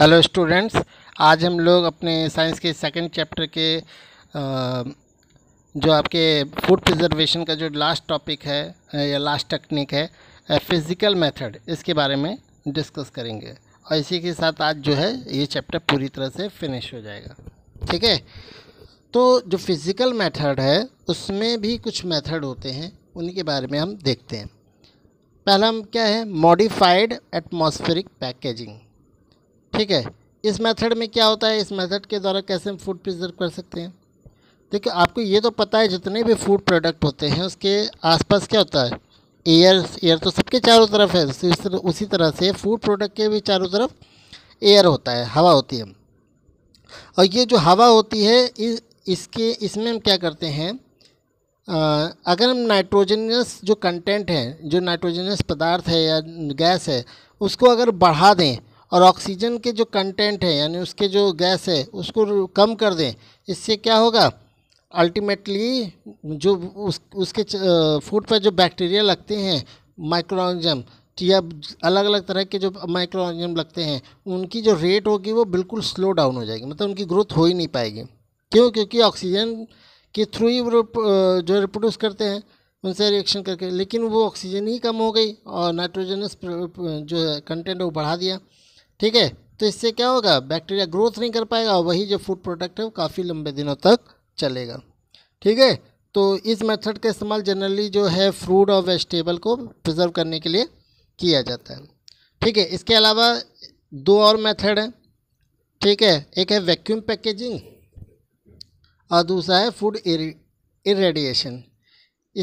hello students आज हम लोग अपने साइंस के सेकंड चैप्टर के जो आपके फूड प्रिजर्वेशन का जो लास्ट टॉपिक है या लास्ट टेक्निक है फिज़िकल मेथड इसके बारे में डिस्कस करेंगे और इसी के साथ आज जो है ये चैप्टर पूरी तरह से फिनिश हो जाएगा ठीक है तो जो फिज़िकल मेथड है उसमें भी कुछ मेथड होते हैं उनके बारे में हम देखते हैं पहला हम क्या है मॉडिफाइड एटमॉस्फेरिक पैकेजिंग ठीक है इस मेथड में क्या होता है इस मेथड के द्वारा कैसे हम फूड प्रिजर्व कर सकते हैं देखिए आपको ये तो पता है जितने भी फूड प्रोडक्ट होते हैं उसके आसपास क्या होता है एयर एयर तो सबके चारों तरफ है उसी तरह से फूड प्रोडक्ट के भी चारों तरफ एयर होता है हवा होती है और ये जो हवा होती है इस, इसके इसमें हम क्या करते हैं आ, अगर हम नाइट्रोजनस जो कंटेंट है जो नाइट्रोजनस पदार्थ है या गैस है उसको अगर बढ़ा दें और ऑक्सीजन के जो कंटेंट है यानी उसके जो गैस है उसको कम कर दें इससे क्या होगा अल्टीमेटली जो उस उसके फूड पर जो बैक्टीरिया लगते हैं माइक्रोजम या अलग अलग तरह के जो माइक्रोजम लगते हैं उनकी जो रेट होगी वो बिल्कुल स्लो डाउन हो जाएगी मतलब उनकी ग्रोथ हो ही नहीं पाएगी क्यों क्योंकि ऑक्सीजन के थ्रू ही वो जो रिप्रोड्यूस करते हैं उनसे रिएक्शन करके लेकिन वो ऑक्सीजन ही कम हो गई और नाइट्रोजनस जो है कंटेंट वो बढ़ा दिया ठीक है तो इससे क्या होगा बैक्टीरिया ग्रोथ नहीं कर पाएगा वही जो फूड प्रोडक्ट है वो काफ़ी लंबे दिनों तक चलेगा ठीक है तो इस मेथड का इस्तेमाल जनरली जो है फ्रूट और वेजिटेबल को प्रिजर्व करने के लिए किया जाता है ठीक है इसके अलावा दो और मेथड हैं ठीक है एक है वैक्यूम पैकेजिंग और दूसरा है फूड इरेडिएशन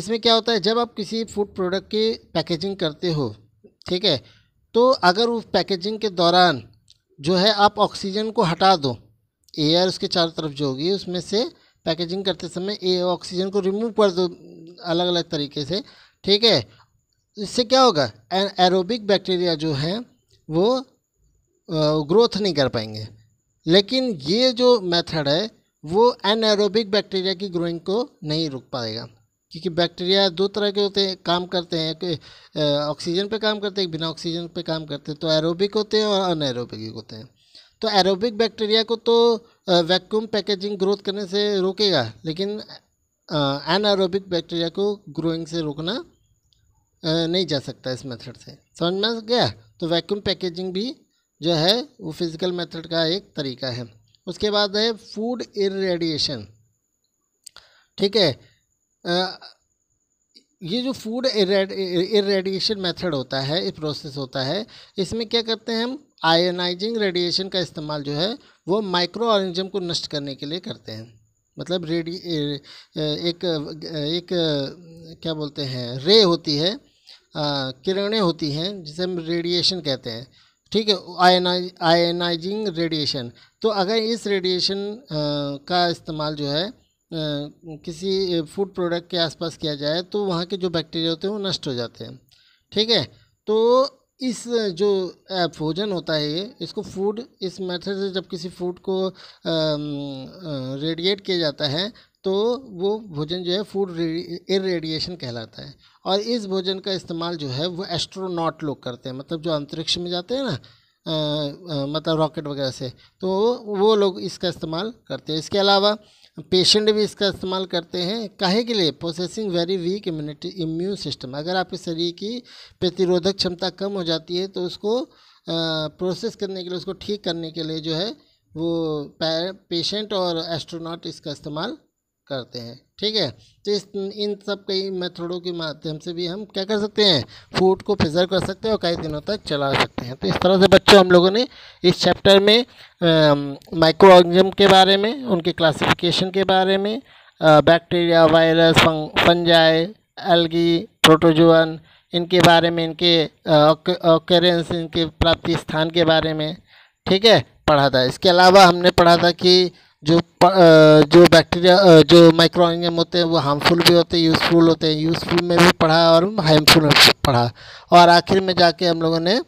इसमें क्या होता है जब आप किसी फूड प्रोडक्ट की पैकेजिंग करते हो ठीक है तो अगर उस पैकेजिंग के दौरान जो है आप ऑक्सीजन को हटा दो एयर उसके चारों तरफ जो होगी उसमें से पैकेजिंग करते समय ए ऑक्सीजन को रिमूव कर दो अलग अलग तरीके से ठीक है इससे क्या होगा एरोबिक बैक्टीरिया जो हैं वो ग्रोथ नहीं कर पाएंगे लेकिन ये जो मेथड है वो एनएरोबिक बैक्टीरिया की ग्रोइंग को नहीं रुक पाएगा क्योंकि बैक्टीरिया दो तरह के होते हैं काम करते हैं ऑक्सीजन पे काम करते हैं बिना ऑक्सीजन पे काम करते हैं तो एरोबिक होते हैं और अन होते हैं तो एरोबिक बैक्टीरिया को तो वैक्यूम पैकेजिंग ग्रोथ करने से रोकेगा लेकिन एरोबिक बैक्टीरिया को ग्रोइंग से रोकना नहीं जा सकता इस मेथड से समझ में गया तो वैक्यूम पैकेजिंग भी जो है वो फिज़िकल मेथड का एक तरीका है उसके बाद है फूड इरेडिएशन ठीक है ये जो फूड इरेडिएशन मेथड होता है ये प्रोसेस होता है इसमें क्या करते हैं हम आयनाइजिंग रेडिएशन का इस्तेमाल जो है वो माइक्रो ऑर्गेनिज्म को नष्ट करने के लिए करते हैं मतलब रेडी एक एक क्या बोलते हैं रे होती है किरणें होती हैं जिसे हम रेडिएशन कहते हैं ठीक है आयनाइजिंग रेडिएशन तो अगर इस रेडिएशन का इस्तेमाल जो है किसी फूड प्रोडक्ट के आसपास किया जाए तो वहाँ के जो बैक्टीरिया होते हैं वो नष्ट हो जाते हैं ठीक है तो इस जो भोजन होता है ये इसको फूड इस मेथड से जब किसी फूड को रेडिएट किया जाता है तो वो भोजन जो है फूड इर रेडिएशन कहलाता है और इस भोजन का इस्तेमाल जो है वो एस्ट्रोनॉट लोग करते हैं मतलब जो अंतरिक्ष में जाते हैं ना मतलब रॉकेट वगैरह से तो वो लोग इसका इस्तेमाल करते हैं इसके अलावा पेशेंट भी इसका इस्तेमाल करते हैं काहे के लिए processing very weak immunity immune system अगर आपके शरीर की प्रतिरोधक क्षमता कम हो जाती है तो उसको प्रोसेस करने के लिए उसको ठीक करने के लिए जो है वो पेशेंट और एस्ट्रोनॉट इसका इस्तेमाल करते हैं ठीक है तो इस इन सब कई मेथडों के माध्यम से भी हम क्या कर सकते हैं फूड को प्रिजर्व कर सकते हैं और कई दिनों तक चला सकते हैं तो इस तरह से बच्चों हम लोगों ने इस चैप्टर में माइक्रो ऑर्गेनिज्म के बारे में उनके क्लासिफिकेशन के बारे में bacteria virus fungi algae protozoan इनके बारे में इनके ऑकरेंस इनके प्राप्ति स्थान के बारे में ठीक है पढ़ा था इसके अलावा हमने पढ़ा था कि जो जो बैक्टीरिया जो माइक्रो ऑर्गेनिज्म होते हैं वो हार्मफुल भी होते हैं यूज़फुल होते हैं यूज़फुल में भी पढ़ा और हार्मफुल पढ़ा और आखिर में जाके हम लोगों ने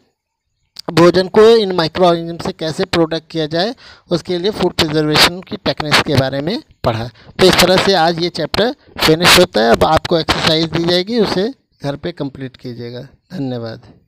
भोजन को इन माइक्रो ऑर्गेनिज्म से कैसे प्रोडक्ट किया जाए उसके लिए फूड प्रिजर्वेशन की टेक्निक्स के बारे में पढ़ा तो इस तरह से आज ये चैप्टर फिनिश होता है अब आपको एक्सरसाइज दी जाएगी उसे घर पर कम्प्लीट कीजिएगा धन्यवाद